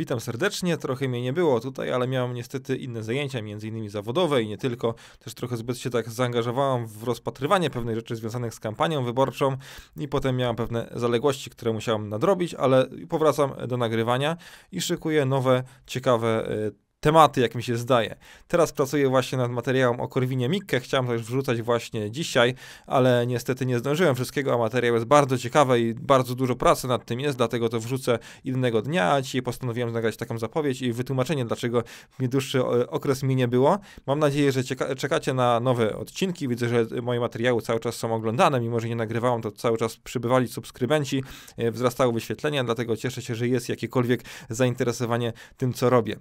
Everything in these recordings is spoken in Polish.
Witam serdecznie, trochę mnie nie było tutaj, ale miałem niestety inne zajęcia, m.in. zawodowe i nie tylko. Też trochę zbyt się tak zaangażowałem w rozpatrywanie pewnych rzeczy związanych z kampanią wyborczą i potem miałem pewne zaległości, które musiałem nadrobić, ale powracam do nagrywania i szykuję nowe, ciekawe e, tematy, jak mi się zdaje. Teraz pracuję właśnie nad materiałem o Korwinie Mikke, chciałem też wrzucać właśnie dzisiaj, ale niestety nie zdążyłem wszystkiego, a materiał jest bardzo ciekawy i bardzo dużo pracy nad tym jest, dlatego to wrzucę innego dnia, a dzisiaj postanowiłem nagrać taką zapowiedź i wytłumaczenie, dlaczego mi dłuższy e, okres mi nie było. Mam nadzieję, że czekacie na nowe odcinki, widzę, że moje materiały cały czas są oglądane, mimo że nie nagrywałem, to cały czas przybywali subskrybenci, e, wzrastało wyświetlenia, dlatego cieszę się, że jest jakiekolwiek zainteresowanie tym, co robię.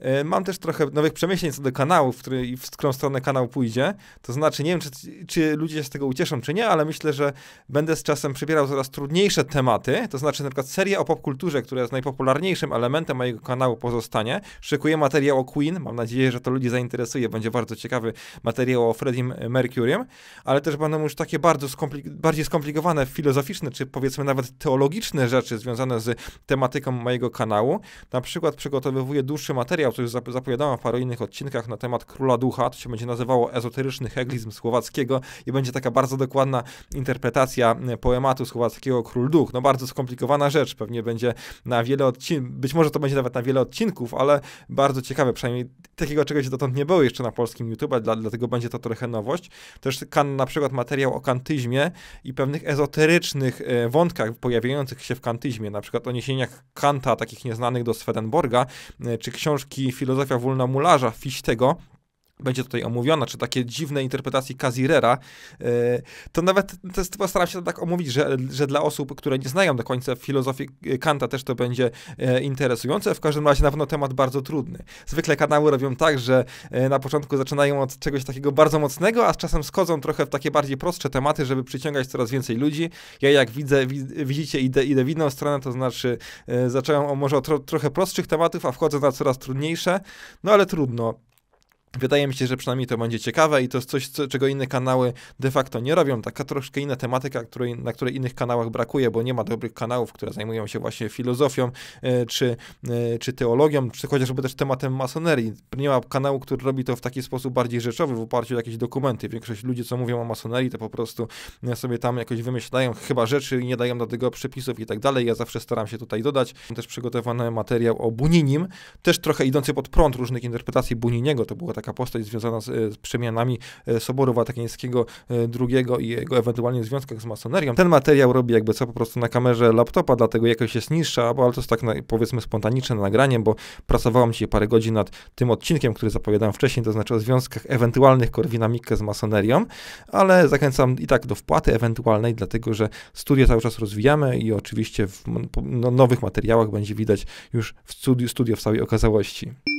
E, Mam też trochę nowych przemyśleń co do kanałów, w, który, w którą stronę kanał pójdzie. To znaczy, nie wiem, czy, czy ludzie się z tego ucieszą, czy nie, ale myślę, że będę z czasem przybierał coraz trudniejsze tematy. To znaczy, na przykład seria o popkulturze, która jest najpopularniejszym elementem mojego kanału, pozostanie. Szykuję materiał o Queen. Mam nadzieję, że to ludzi zainteresuje. Będzie bardzo ciekawy materiał o Freddie Mercurym, ale też będą już takie bardzo skomplik bardziej skomplikowane, filozoficzne, czy powiedzmy nawet teologiczne rzeczy związane z tematyką mojego kanału. Na przykład przygotowywuję dłuższy materiał, który już zapowiadałam w paru innych odcinkach na temat Króla Ducha, to się będzie nazywało ezoteryczny heglizm słowackiego i będzie taka bardzo dokładna interpretacja e, poematu słowackiego Król Duch. No bardzo skomplikowana rzecz, pewnie będzie na wiele odcinków, być może to będzie nawet na wiele odcinków, ale bardzo ciekawe, przynajmniej takiego czegoś dotąd nie było jeszcze na polskim YouTube, dla, dlatego będzie to trochę nowość. Też kan, na przykład materiał o kantyzmie i pewnych ezoterycznych e, wątkach pojawiających się w kantyzmie, na przykład o niesieniach Kanta, takich nieznanych do Swedenborga, e, czy książki filozofia wolnomularza Fichtego, będzie tutaj omówiona, czy takie dziwne interpretacje Kazirera, e, to nawet to staram się to tak omówić, że, że dla osób, które nie znają do końca filozofii e, Kanta też to będzie e, interesujące, w każdym razie na pewno temat bardzo trudny. Zwykle kanały robią tak, że na początku zaczynają od czegoś takiego bardzo mocnego, a z czasem schodzą trochę w takie bardziej prostsze tematy, żeby przyciągać coraz więcej ludzi. Ja jak widzę, widzicie, idę, idę w inną stronę, to znaczy zaczynają może od tro, trochę prostszych tematów, a wchodzą na coraz trudniejsze, no ale trudno. Wydaje mi się, że przynajmniej to będzie ciekawe i to jest coś, co, czego inne kanały de facto nie robią. Taka troszkę inna tematyka, której, na której innych kanałach brakuje, bo nie ma dobrych kanałów, które zajmują się właśnie filozofią y, czy, y, czy teologią, czy chociażby też tematem masonerii. Nie ma kanału, który robi to w taki sposób bardziej rzeczowy, w oparciu o jakieś dokumenty. Większość ludzi, co mówią o masonerii, to po prostu e, sobie tam jakoś wymyślają chyba rzeczy i nie dają do tego przepisów i tak dalej. Ja zawsze staram się tutaj dodać. Mam też przygotowany materiał o Buninim, też trochę idący pod prąd różnych interpretacji Buniniego. To było tak taka postać związana z, e, z przemianami e, Soboru Watykańskiego e, II i jego ewentualnie związkach z masonerią. Ten materiał robi jakby co po prostu na kamerze laptopa, dlatego jakoś jest niższa, bo ale to jest tak na, powiedzmy spontaniczne nagranie, bo pracowałem dzisiaj parę godzin nad tym odcinkiem, który zapowiadałem wcześniej, to znaczy o związkach ewentualnych Korwina Mikke z masonerią, ale zachęcam i tak do wpłaty ewentualnej, dlatego że studia cały czas rozwijamy i oczywiście w no, nowych materiałach będzie widać już w studiu studio w całej okazałości.